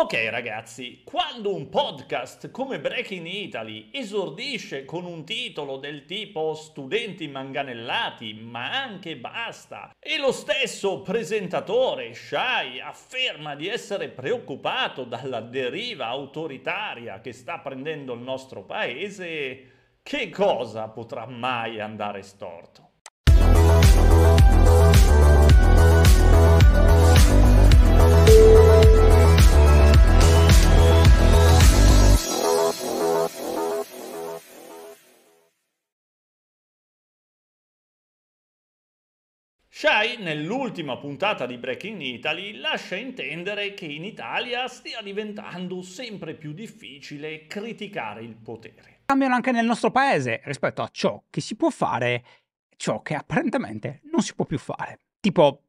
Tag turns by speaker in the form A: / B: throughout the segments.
A: Ok ragazzi, quando un podcast come Breaking Italy esordisce con un titolo del tipo Studenti manganellati, ma anche basta, e lo stesso presentatore, Shai, afferma di essere preoccupato dalla deriva autoritaria che sta prendendo il nostro paese, che cosa potrà mai andare storto? Shai, nell'ultima puntata di Breaking Italy, lascia intendere che in Italia stia diventando sempre più difficile criticare il potere.
B: Cambiano anche nel nostro paese rispetto a ciò che si può fare, e ciò che apparentemente non si può più fare. Tipo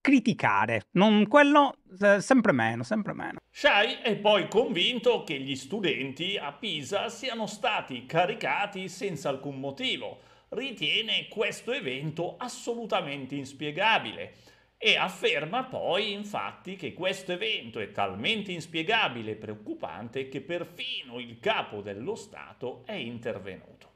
B: criticare, non quello eh, sempre meno, sempre meno.
A: Shai è poi convinto che gli studenti a Pisa siano stati caricati senza alcun motivo ritiene questo evento assolutamente inspiegabile e afferma poi infatti che questo evento è talmente inspiegabile e preoccupante che perfino il capo dello Stato è intervenuto.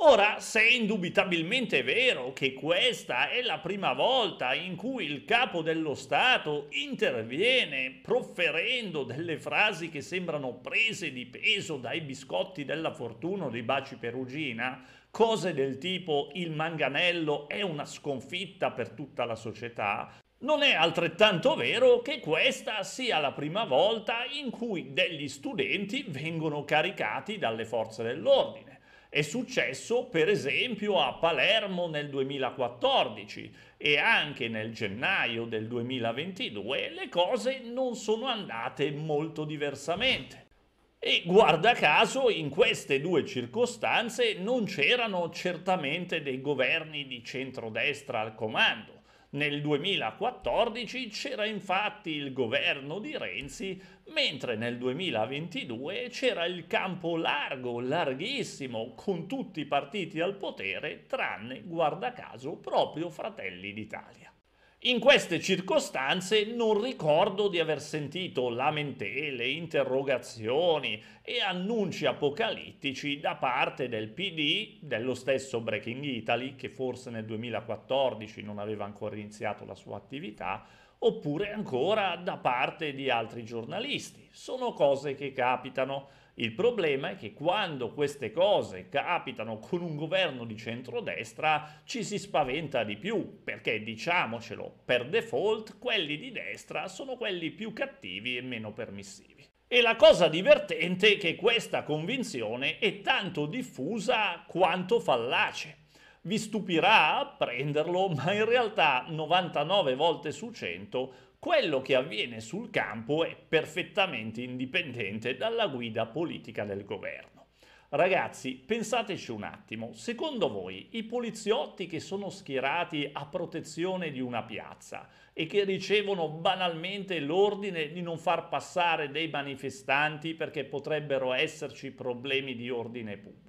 A: Ora, se è indubitabilmente vero che questa è la prima volta in cui il capo dello Stato interviene profferendo delle frasi che sembrano prese di peso dai biscotti della fortuna o dei baci perugina, cose del tipo il manganello è una sconfitta per tutta la società, non è altrettanto vero che questa sia la prima volta in cui degli studenti vengono caricati dalle forze dell'ordine. È successo per esempio a Palermo nel 2014 e anche nel gennaio del 2022 le cose non sono andate molto diversamente. E guarda caso, in queste due circostanze non c'erano certamente dei governi di centrodestra al comando. Nel 2014 c'era infatti il governo di Renzi, mentre nel 2022 c'era il campo largo, larghissimo, con tutti i partiti al potere, tranne, guarda caso, proprio Fratelli d'Italia. In queste circostanze non ricordo di aver sentito lamentele, interrogazioni e annunci apocalittici da parte del PD, dello stesso Breaking Italy, che forse nel 2014 non aveva ancora iniziato la sua attività, oppure ancora da parte di altri giornalisti. Sono cose che capitano. Il problema è che quando queste cose capitano con un governo di centrodestra ci si spaventa di più, perché diciamocelo, per default quelli di destra sono quelli più cattivi e meno permissivi. E la cosa divertente è che questa convinzione è tanto diffusa quanto fallace vi stupirà prenderlo, ma in realtà 99 volte su 100 quello che avviene sul campo è perfettamente indipendente dalla guida politica del governo. Ragazzi, pensateci un attimo, secondo voi i poliziotti che sono schierati a protezione di una piazza e che ricevono banalmente l'ordine di non far passare dei manifestanti perché potrebbero esserci problemi di ordine pubblico,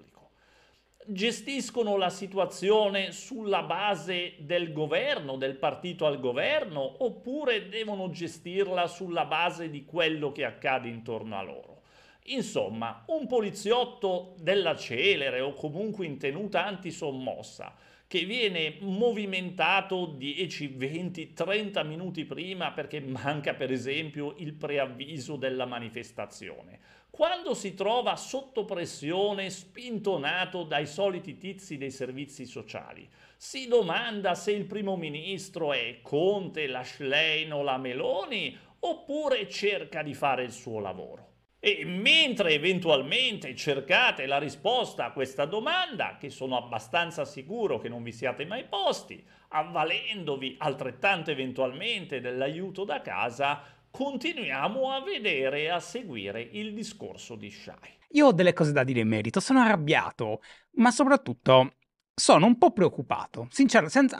A: gestiscono la situazione sulla base del governo, del partito al governo, oppure devono gestirla sulla base di quello che accade intorno a loro. Insomma, un poliziotto della celere o comunque in tenuta antisommossa che viene movimentato 10, 20, 30 minuti prima perché manca per esempio il preavviso della manifestazione. Quando si trova sotto pressione, spintonato dai soliti tizi dei servizi sociali, si domanda se il primo ministro è Conte, la Schlein o la Meloni oppure cerca di fare il suo lavoro. E mentre eventualmente cercate la risposta a questa domanda, che sono abbastanza sicuro che non vi siate mai posti, avvalendovi altrettanto eventualmente dell'aiuto da casa, continuiamo a vedere e a seguire il discorso di Shai.
B: Io ho delle cose da dire in merito, sono arrabbiato, ma soprattutto sono un po' preoccupato, sinceramente,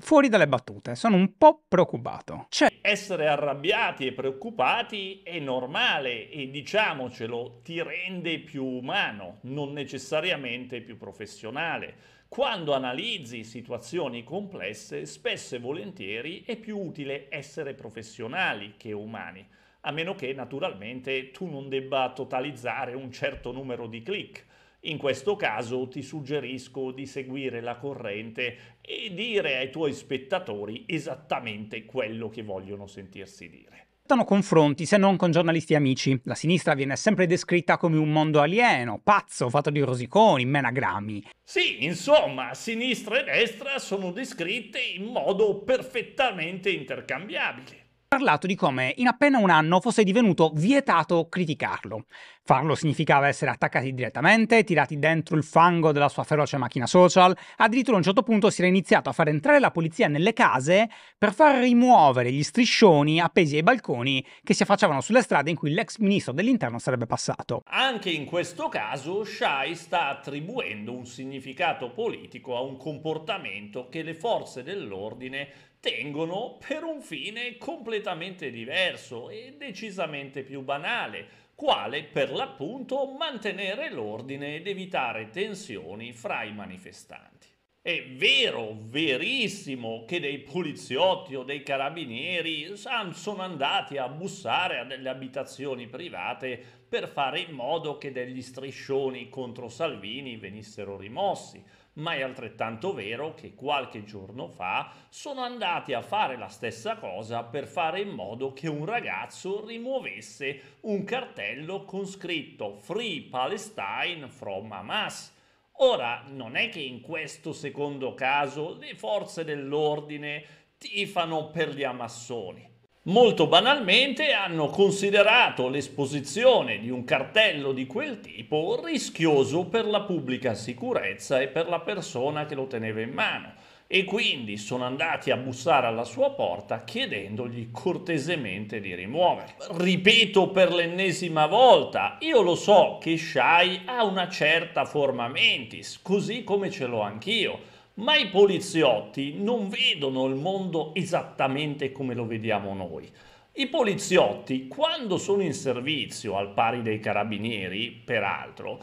B: fuori dalle battute, sono un po' preoccupato. Cioè...
A: Essere arrabbiati e preoccupati è normale e diciamocelo, ti rende più umano, non necessariamente più professionale. Quando analizzi situazioni complesse, spesso e volentieri è più utile essere professionali che umani, a meno che naturalmente tu non debba totalizzare un certo numero di click in questo caso ti suggerisco di seguire la corrente e dire ai tuoi spettatori esattamente quello che vogliono sentirsi dire
B: Non confronti se non con giornalisti amici. La sinistra viene sempre descritta come un mondo alieno, pazzo, fatto di rosiconi, menagrammi.
A: Sì, insomma, sinistra e destra sono descritte in modo perfettamente intercambiabile
B: parlato di come in appena un anno fosse divenuto vietato criticarlo. Farlo significava essere attaccati direttamente, tirati dentro il fango della sua feroce macchina social, addirittura a un certo punto si era iniziato a far entrare la polizia nelle case per far rimuovere gli striscioni appesi ai balconi che si affacciavano sulle strade in cui l'ex ministro dell'interno sarebbe passato.
A: Anche in questo caso Shai sta attribuendo un significato politico a un comportamento che le forze dell'ordine tengono per un fine completamente diverso e decisamente più banale, quale per l'appunto mantenere l'ordine ed evitare tensioni fra i manifestanti. È vero, verissimo, che dei poliziotti o dei carabinieri sono andati a bussare a delle abitazioni private per fare in modo che degli striscioni contro Salvini venissero rimossi, ma è altrettanto vero che qualche giorno fa sono andati a fare la stessa cosa per fare in modo che un ragazzo rimuovesse un cartello con scritto Free Palestine from Hamas. Ora, non è che in questo secondo caso le forze dell'ordine tifano per gli amassoni molto banalmente hanno considerato l'esposizione di un cartello di quel tipo rischioso per la pubblica sicurezza e per la persona che lo teneva in mano e quindi sono andati a bussare alla sua porta chiedendogli cortesemente di rimuoverlo. Ripeto per l'ennesima volta, io lo so che Shai ha una certa forma mentis, così come ce l'ho anch'io ma i poliziotti non vedono il mondo esattamente come lo vediamo noi. I poliziotti, quando sono in servizio, al pari dei carabinieri, peraltro,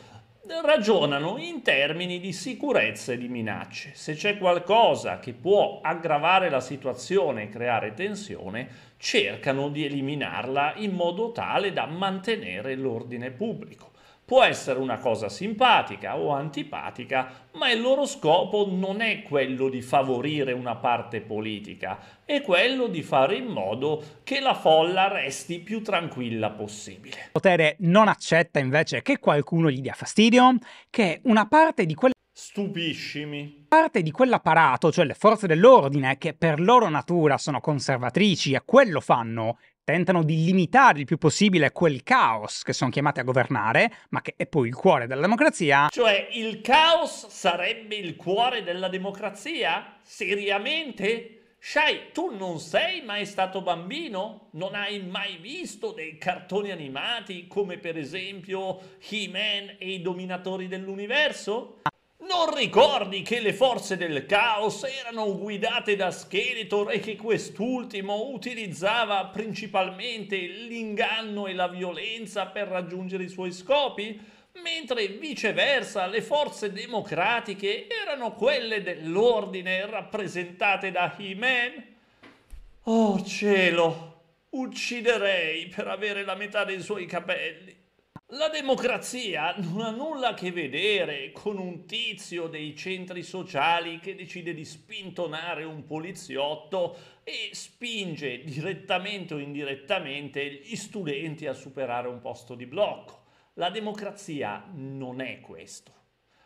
A: ragionano in termini di sicurezza e di minacce. Se c'è qualcosa che può aggravare la situazione e creare tensione, cercano di eliminarla in modo tale da mantenere l'ordine pubblico. Può essere una cosa simpatica o antipatica, ma il loro scopo non è quello di favorire una parte politica, è quello di fare in modo che la folla resti più tranquilla
B: possibile. Il potere non accetta invece che qualcuno gli dia fastidio, che una parte di quella Stupiscimi. Parte di quell'apparato, cioè le forze dell'ordine, che per loro natura sono conservatrici e quello fanno, tentano di limitare il più possibile quel caos che sono chiamati a governare, ma che è poi il cuore della democrazia. Cioè,
A: il caos sarebbe il cuore della democrazia? Seriamente? Shai, tu non sei mai stato bambino? Non hai mai visto dei cartoni animati come per esempio He-Man e i dominatori dell'universo? Non ricordi che le forze del caos erano guidate da Skeletor e che quest'ultimo utilizzava principalmente l'inganno e la violenza per raggiungere i suoi scopi? Mentre viceversa le forze democratiche erano quelle dell'ordine rappresentate da He-Man? Oh cielo, ucciderei per avere la metà dei suoi capelli. La democrazia non ha nulla a che vedere con un tizio dei centri sociali che decide di spintonare un poliziotto e spinge direttamente o indirettamente gli studenti a superare un posto di blocco. La democrazia non è questo.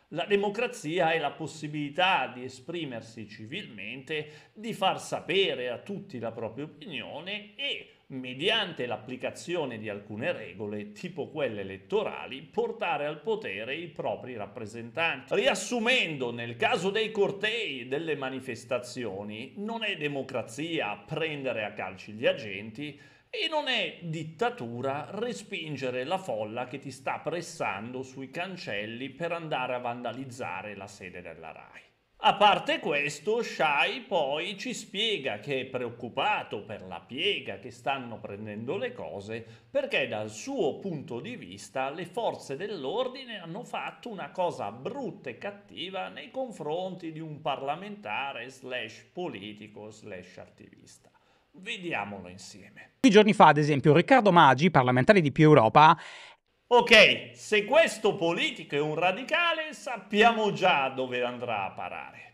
A: La democrazia è la possibilità di esprimersi civilmente, di far sapere a tutti la propria opinione e mediante l'applicazione di alcune regole, tipo quelle elettorali, portare al potere i propri rappresentanti. Riassumendo, nel caso dei cortei e delle manifestazioni, non è democrazia prendere a calci gli agenti, e non è dittatura respingere la folla che ti sta pressando sui cancelli per andare a vandalizzare la sede della RAI. A parte questo, Shai poi ci spiega che è preoccupato per la piega che stanno prendendo le cose perché dal suo punto di vista le forze dell'ordine hanno fatto una cosa brutta e cattiva nei confronti di un parlamentare slash politico slash attivista. Vediamolo insieme.
B: Pochi giorni fa, ad esempio, Riccardo Maggi, parlamentare di Più Europa,
A: Ok, se questo politico è un radicale, sappiamo già dove andrà a parare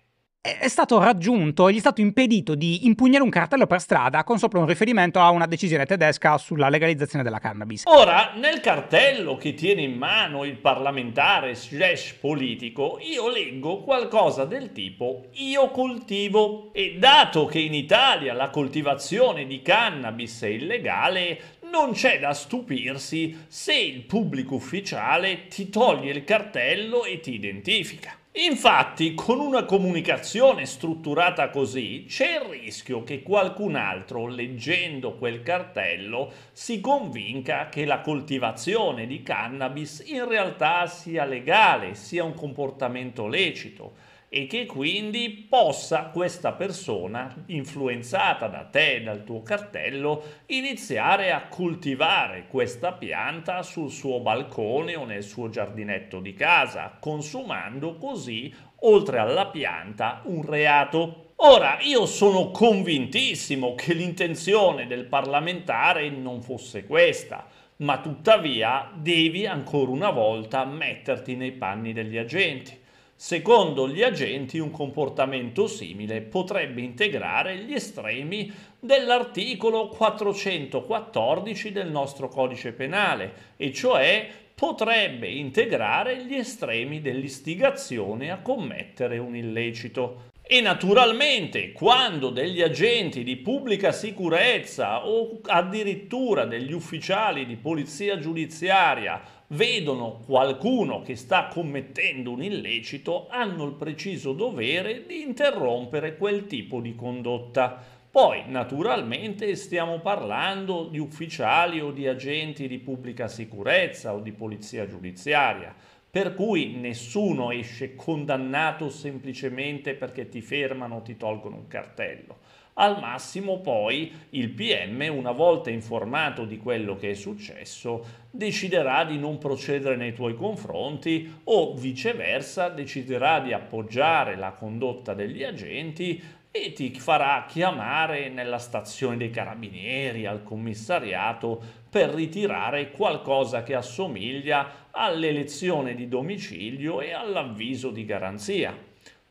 B: è stato raggiunto, gli è stato impedito di impugnare un cartello per strada con sopra un riferimento a una decisione tedesca sulla legalizzazione della cannabis.
A: Ora, nel cartello che tiene in mano il parlamentare slash politico, io leggo qualcosa del tipo io coltivo e dato che in Italia la coltivazione di cannabis è illegale, non c'è da stupirsi se il pubblico ufficiale ti toglie il cartello e ti identifica. Infatti, con una comunicazione strutturata così, c'è il rischio che qualcun altro, leggendo quel cartello, si convinca che la coltivazione di cannabis in realtà sia legale, sia un comportamento lecito e che quindi possa questa persona, influenzata da te, e dal tuo cartello, iniziare a coltivare questa pianta sul suo balcone o nel suo giardinetto di casa, consumando così, oltre alla pianta, un reato. Ora, io sono convintissimo che l'intenzione del parlamentare non fosse questa, ma tuttavia devi ancora una volta metterti nei panni degli agenti. Secondo gli agenti un comportamento simile potrebbe integrare gli estremi dell'articolo 414 del nostro codice penale, e cioè potrebbe integrare gli estremi dell'istigazione a commettere un illecito. E naturalmente quando degli agenti di pubblica sicurezza o addirittura degli ufficiali di polizia giudiziaria vedono qualcuno che sta commettendo un illecito, hanno il preciso dovere di interrompere quel tipo di condotta. Poi, naturalmente, stiamo parlando di ufficiali o di agenti di pubblica sicurezza o di polizia giudiziaria, per cui nessuno esce condannato semplicemente perché ti fermano o ti tolgono un cartello. Al massimo poi il PM, una volta informato di quello che è successo, deciderà di non procedere nei tuoi confronti o viceversa deciderà di appoggiare la condotta degli agenti e ti farà chiamare nella stazione dei carabinieri, al commissariato, per ritirare qualcosa che assomiglia all'elezione di domicilio e all'avviso di garanzia.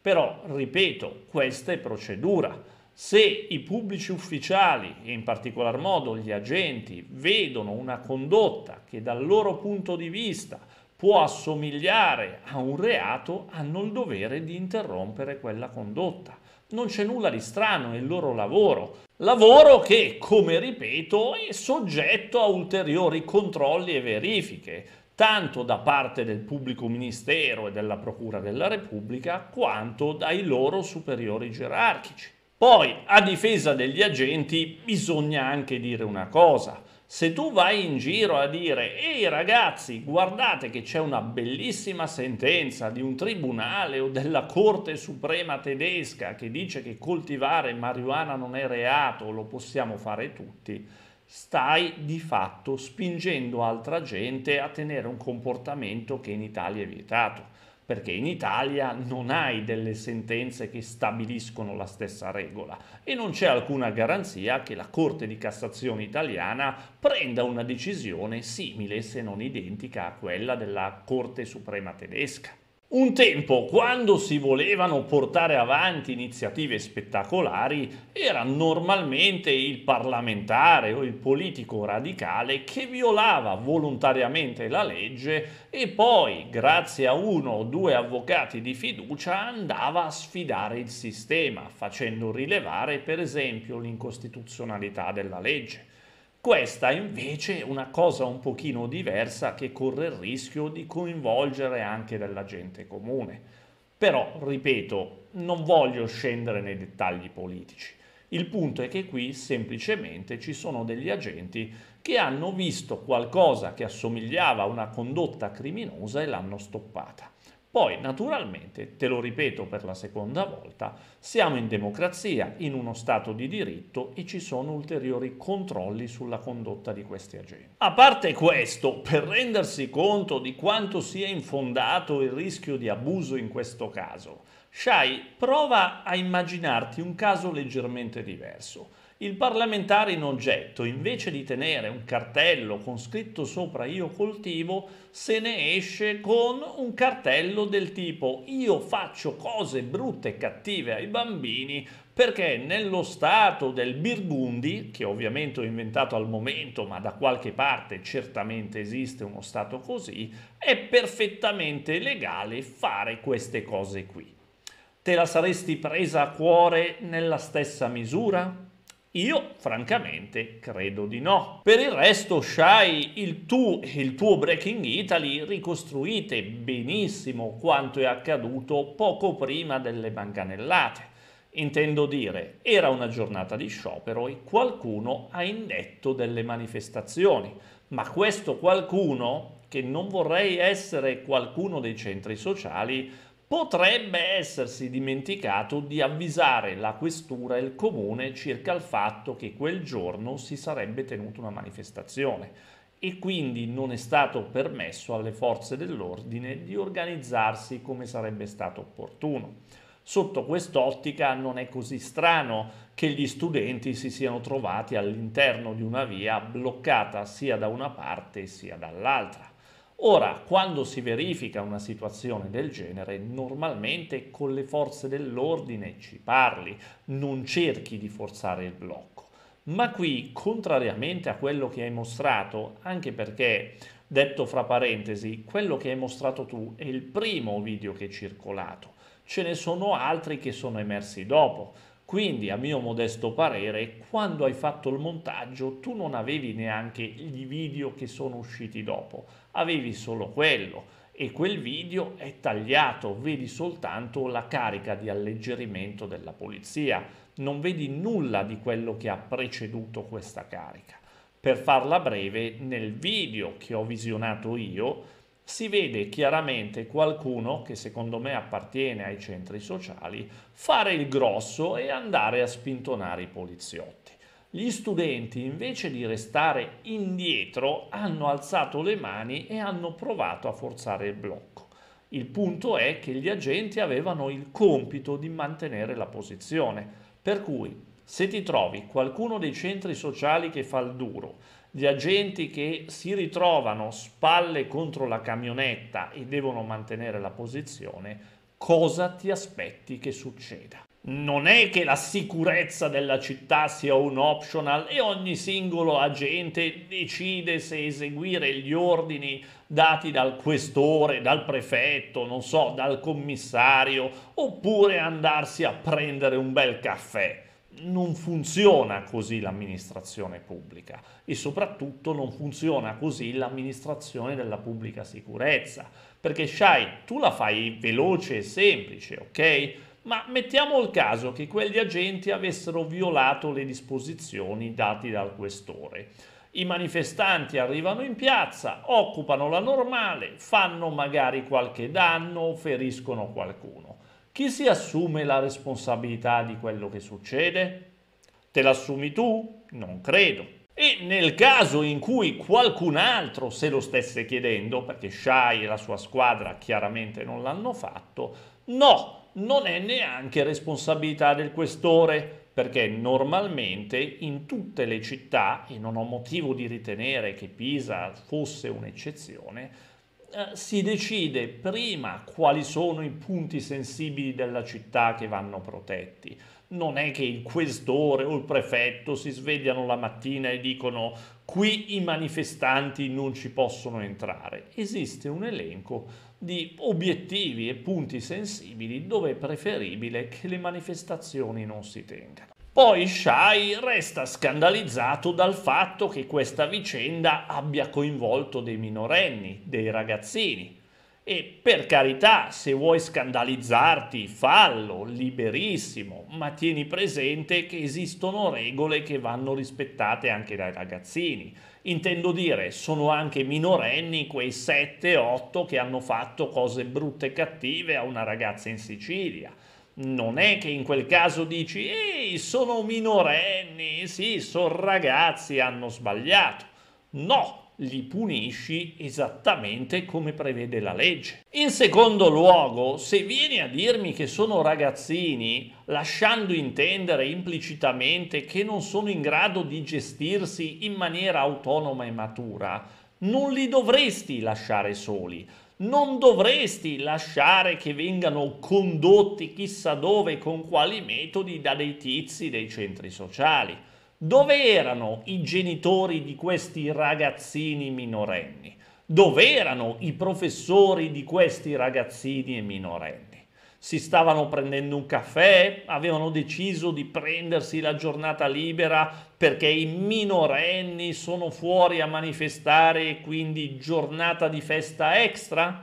A: Però, ripeto, questa è procedura. Se i pubblici ufficiali, e in particolar modo gli agenti, vedono una condotta che dal loro punto di vista può assomigliare a un reato, hanno il dovere di interrompere quella condotta. Non c'è nulla di strano nel loro lavoro. Lavoro che, come ripeto, è soggetto a ulteriori controlli e verifiche, tanto da parte del pubblico ministero e della Procura della Repubblica, quanto dai loro superiori gerarchici. Poi, a difesa degli agenti, bisogna anche dire una cosa. Se tu vai in giro a dire «Ehi ragazzi, guardate che c'è una bellissima sentenza di un tribunale o della Corte Suprema tedesca che dice che coltivare marijuana non è reato, lo possiamo fare tutti», stai di fatto spingendo altra gente a tenere un comportamento che in Italia è vietato perché in Italia non hai delle sentenze che stabiliscono la stessa regola e non c'è alcuna garanzia che la Corte di Cassazione italiana prenda una decisione simile se non identica a quella della Corte Suprema tedesca. Un tempo, quando si volevano portare avanti iniziative spettacolari, era normalmente il parlamentare o il politico radicale che violava volontariamente la legge e poi, grazie a uno o due avvocati di fiducia, andava a sfidare il sistema, facendo rilevare per esempio l'incostituzionalità della legge. Questa invece è una cosa un pochino diversa che corre il rischio di coinvolgere anche della gente comune. Però, ripeto, non voglio scendere nei dettagli politici. Il punto è che qui semplicemente ci sono degli agenti che hanno visto qualcosa che assomigliava a una condotta criminosa e l'hanno stoppata. Poi, naturalmente, te lo ripeto per la seconda volta, siamo in democrazia, in uno Stato di diritto e ci sono ulteriori controlli sulla condotta di questi agenti. A parte questo, per rendersi conto di quanto sia infondato il rischio di abuso in questo caso, Shai prova a immaginarti un caso leggermente diverso. Il parlamentare in oggetto, invece di tenere un cartello con scritto sopra io coltivo, se ne esce con un cartello del tipo io faccio cose brutte e cattive ai bambini perché nello stato del Burgundi, che ovviamente ho inventato al momento, ma da qualche parte certamente esiste uno stato così, è perfettamente legale fare queste cose qui. Te la saresti presa a cuore nella stessa misura? Io francamente credo di no. Per il resto Shai, il tu e il tuo Breaking Italy ricostruite benissimo quanto è accaduto poco prima delle manganellate. Intendo dire, era una giornata di sciopero e qualcuno ha indetto delle manifestazioni, ma questo qualcuno, che non vorrei essere qualcuno dei centri sociali, potrebbe essersi dimenticato di avvisare la questura e il comune circa il fatto che quel giorno si sarebbe tenuta una manifestazione e quindi non è stato permesso alle forze dell'ordine di organizzarsi come sarebbe stato opportuno. Sotto quest'ottica non è così strano che gli studenti si siano trovati all'interno di una via bloccata sia da una parte sia dall'altra. Ora, quando si verifica una situazione del genere, normalmente con le forze dell'ordine ci parli, non cerchi di forzare il blocco. Ma qui, contrariamente a quello che hai mostrato, anche perché, detto fra parentesi, quello che hai mostrato tu è il primo video che è circolato, ce ne sono altri che sono emersi dopo. Quindi, a mio modesto parere, quando hai fatto il montaggio tu non avevi neanche i video che sono usciti dopo, avevi solo quello e quel video è tagliato, vedi soltanto la carica di alleggerimento della polizia, non vedi nulla di quello che ha preceduto questa carica. Per farla breve, nel video che ho visionato io, si vede chiaramente qualcuno che secondo me appartiene ai centri sociali fare il grosso e andare a spintonare i poliziotti. Gli studenti invece di restare indietro hanno alzato le mani e hanno provato a forzare il blocco. Il punto è che gli agenti avevano il compito di mantenere la posizione, per cui se ti trovi qualcuno dei centri sociali che fa il duro, gli agenti che si ritrovano spalle contro la camionetta e devono mantenere la posizione, cosa ti aspetti che succeda? Non è che la sicurezza della città sia un optional e ogni singolo agente decide se eseguire gli ordini dati dal questore, dal prefetto, non so, dal commissario, oppure andarsi a prendere un bel caffè non funziona così l'amministrazione pubblica e soprattutto non funziona così l'amministrazione della pubblica sicurezza, perché Shai, tu la fai veloce e semplice, ok? Ma mettiamo il caso che quegli agenti avessero violato le disposizioni dati dal questore. I manifestanti arrivano in piazza, occupano la normale, fanno magari qualche danno, feriscono qualcuno. Chi si assume la responsabilità di quello che succede? Te l'assumi tu? Non credo. E nel caso in cui qualcun altro se lo stesse chiedendo, perché Shai e la sua squadra chiaramente non l'hanno fatto, no, non è neanche responsabilità del questore, perché normalmente in tutte le città, e non ho motivo di ritenere che Pisa fosse un'eccezione, eh, si decide prima quali sono i punti sensibili della città che vanno protetti. Non è che il questore o il prefetto si svegliano la mattina e dicono qui i manifestanti non ci possono entrare. Esiste un elenco di obiettivi e punti sensibili dove è preferibile che le manifestazioni non si tengano. Poi Shai resta scandalizzato dal fatto che questa vicenda abbia coinvolto dei minorenni, dei ragazzini. E per carità, se vuoi scandalizzarti, fallo, liberissimo, ma tieni presente che esistono regole che vanno rispettate anche dai ragazzini. Intendo dire, sono anche minorenni quei 7-8 che hanno fatto cose brutte e cattive a una ragazza in Sicilia non è che in quel caso dici ehi sono minorenni, sì, sono ragazzi, hanno sbagliato. No, li punisci esattamente come prevede la legge. In secondo luogo, se vieni a dirmi che sono ragazzini, lasciando intendere implicitamente che non sono in grado di gestirsi in maniera autonoma e matura, non li dovresti lasciare soli non dovresti lasciare che vengano condotti chissà dove con quali metodi da dei tizi dei centri sociali. Dove erano i genitori di questi ragazzini minorenni? Dove erano i professori di questi ragazzini e minorenni? si stavano prendendo un caffè, avevano deciso di prendersi la giornata libera perché i minorenni sono fuori a manifestare e quindi giornata di festa extra?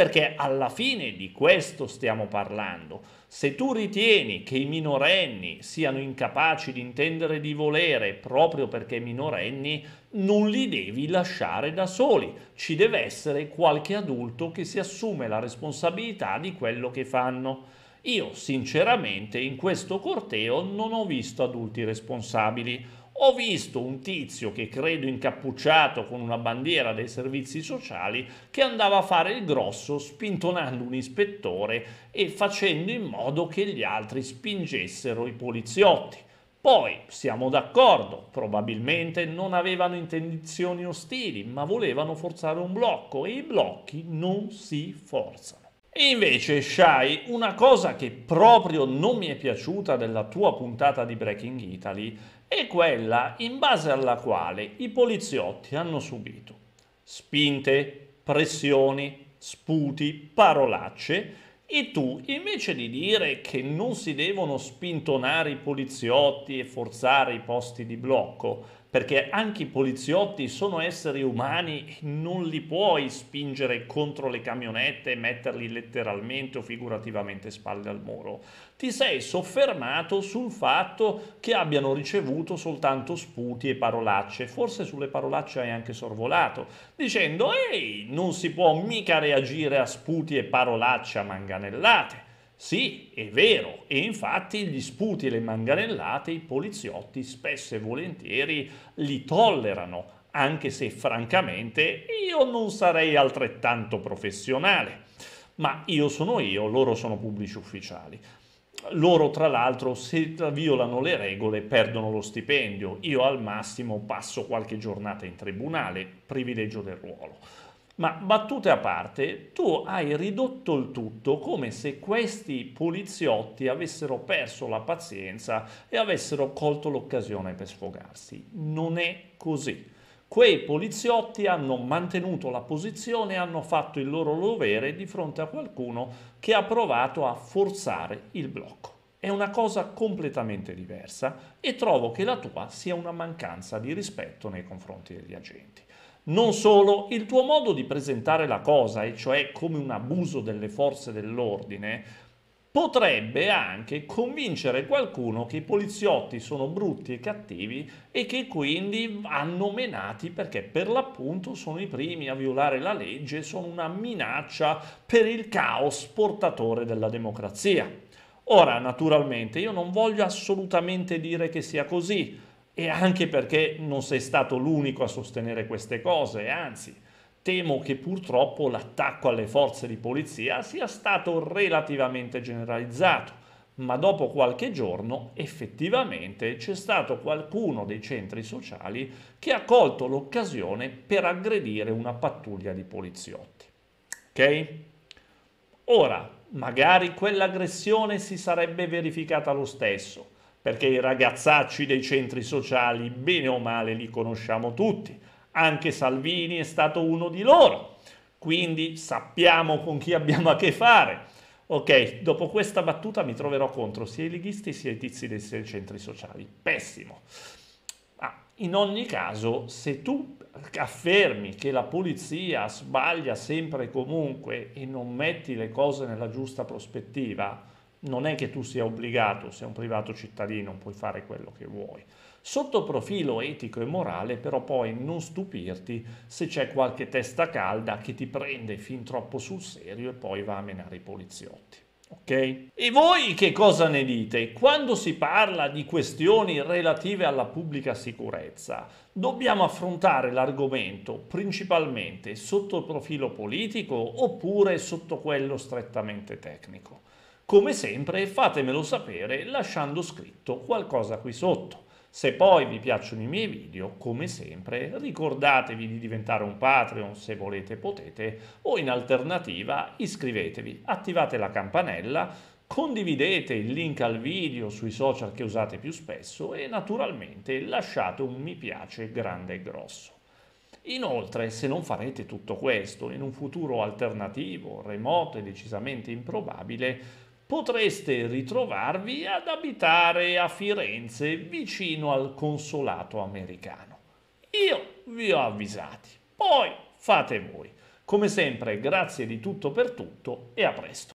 A: Perché alla fine di questo stiamo parlando. Se tu ritieni che i minorenni siano incapaci di intendere di volere proprio perché minorenni, non li devi lasciare da soli. Ci deve essere qualche adulto che si assume la responsabilità di quello che fanno. Io sinceramente in questo corteo non ho visto adulti responsabili ho visto un tizio che credo incappucciato con una bandiera dei servizi sociali che andava a fare il grosso spintonando un ispettore e facendo in modo che gli altri spingessero i poliziotti. Poi siamo d'accordo, probabilmente non avevano intenzioni ostili, ma volevano forzare un blocco e i blocchi non si forzano. E invece, Shai, una cosa che proprio non mi è piaciuta della tua puntata di Breaking Italy è quella in base alla quale i poliziotti hanno subito spinte, pressioni, sputi, parolacce e tu invece di dire che non si devono spintonare i poliziotti e forzare i posti di blocco, perché anche i poliziotti sono esseri umani, non li puoi spingere contro le camionette e metterli letteralmente o figurativamente spalle al muro. Ti sei soffermato sul fatto che abbiano ricevuto soltanto sputi e parolacce, forse sulle parolacce hai anche sorvolato, dicendo ehi, non si può mica reagire a sputi e parolacce a manganellate. Sì, è vero, e infatti gli sputi e le manganellate i poliziotti spesso e volentieri li tollerano, anche se francamente io non sarei altrettanto professionale. Ma io sono io, loro sono pubblici ufficiali. Loro tra l'altro se violano le regole perdono lo stipendio, io al massimo passo qualche giornata in tribunale, privilegio del ruolo ma battute a parte, tu hai ridotto il tutto come se questi poliziotti avessero perso la pazienza e avessero colto l'occasione per sfogarsi. Non è così. Quei poliziotti hanno mantenuto la posizione e hanno fatto il loro dovere di fronte a qualcuno che ha provato a forzare il blocco. È una cosa completamente diversa e trovo che la tua sia una mancanza di rispetto nei confronti degli agenti. Non solo, il tuo modo di presentare la cosa, e cioè come un abuso delle forze dell'ordine, potrebbe anche convincere qualcuno che i poliziotti sono brutti e cattivi e che quindi vanno menati perché per l'appunto sono i primi a violare la legge e sono una minaccia per il caos portatore della democrazia. Ora, naturalmente, io non voglio assolutamente dire che sia così, e anche perché non sei stato l'unico a sostenere queste cose, anzi temo che purtroppo l'attacco alle forze di polizia sia stato relativamente generalizzato, ma dopo qualche giorno effettivamente c'è stato qualcuno dei centri sociali che ha colto l'occasione per aggredire una pattuglia di poliziotti. Ok? Ora, magari quell'aggressione si sarebbe verificata lo stesso, perché i ragazzacci dei centri sociali, bene o male, li conosciamo tutti. Anche Salvini è stato uno di loro, quindi sappiamo con chi abbiamo a che fare. Ok, dopo questa battuta mi troverò contro sia i leghisti sia i tizi dei centri sociali. Pessimo. Ah, in ogni caso, se tu affermi che la polizia sbaglia sempre e comunque e non metti le cose nella giusta prospettiva, non è che tu sia obbligato, sei un privato cittadino, puoi fare quello che vuoi. Sotto profilo etico e morale, però poi non stupirti se c'è qualche testa calda che ti prende fin troppo sul serio e poi va a menare i poliziotti. Ok? E voi che cosa ne dite? Quando si parla di questioni relative alla pubblica sicurezza, dobbiamo affrontare l'argomento principalmente sotto profilo politico oppure sotto quello strettamente tecnico? Come sempre fatemelo sapere lasciando scritto qualcosa qui sotto. Se poi vi piacciono i miei video, come sempre, ricordatevi di diventare un Patreon se volete potete o in alternativa iscrivetevi, attivate la campanella, condividete il link al video sui social che usate più spesso e naturalmente lasciate un mi piace grande e grosso. Inoltre, se non farete tutto questo in un futuro alternativo, remoto e decisamente improbabile, potreste ritrovarvi ad abitare a Firenze vicino al consolato americano. Io vi ho avvisati, poi fate voi. Come sempre grazie di tutto per tutto e a presto.